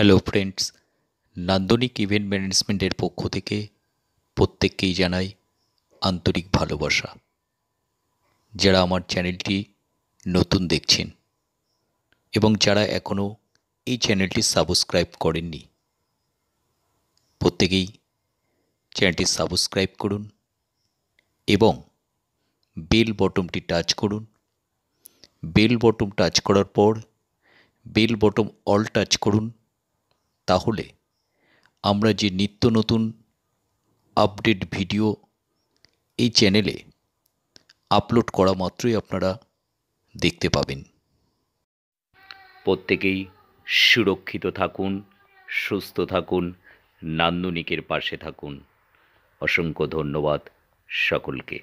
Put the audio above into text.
hello friends নান্দনিক event ম্যানেজমেন্টের পক্ষ থেকে প্রত্যেককেই জানাই আন্তরিক ভালোবাসা যারা আমার চ্যানেলটি নতুন দেখছেন এবং যারা এখনও এই চ্যানেলটি সাবস্ক্রাইব করেননি প্রত্যেকেই চ্যানেলটি সাবস্ক্রাইব করুন এবং বেল বটমটি টাচ করুন বেল বটম টাচ করার পর বেল বটম অল টাচ করুন তাহলে আমরা যে নিত্য নতুন আপডেট ভিডিও এই চ্যানেলে আপলোড করা মাত্রই আপনারা দেখতে পাবেন প্রত্যেকেই সুরক্ষিত থাকুন সুস্থ থাকুন নান্দনিকের পাশে থাকুন অসংখ্য ধন্যবাদ সকলকে